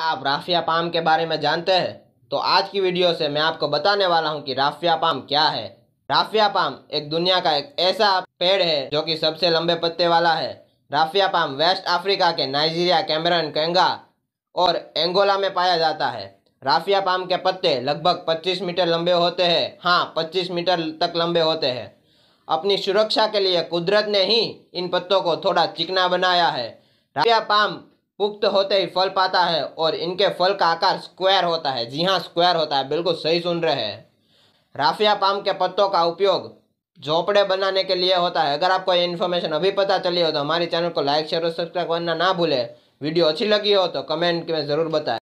आप राफिया पाम के बारे में जानते हैं तो आज की वीडियो से मैं आपको बताने वाला हूं कि राफिया पाम क्या है राफिया पाम एक दुनिया का एक ऐसा पेड़ है जो कि सबसे लंबे पत्ते वाला है राफिया पाम वेस्ट अफ्रीका के नाइजीरिया कैमरन कैंगा और एंगोला में पाया जाता है राफिया पाम के पत्ते लगभग 25 मीटर लंबे होते हैं हाँ 25 मीटर तक लंबे होते हैं अपनी सुरक्षा के लिए कुदरत ने ही इन पत्तों को थोड़ा चिकना बनाया है राफिया पाम पुख्त होते ही फल पाता है और इनके फल का आकार स्क्वायर होता है जी हाँ स्क्वायर होता है बिल्कुल सही सुन रहे हैं राफिया पाम के पत्तों का उपयोग झोपड़े बनाने के लिए होता है अगर आपको ये इन्फॉर्मेशन अभी पता चली हो तो हमारे चैनल को लाइक शेयर और सब्सक्राइब करना ना भूलें वीडियो अच्छी लगी हो तो कमेंट में ज़रूर बताएं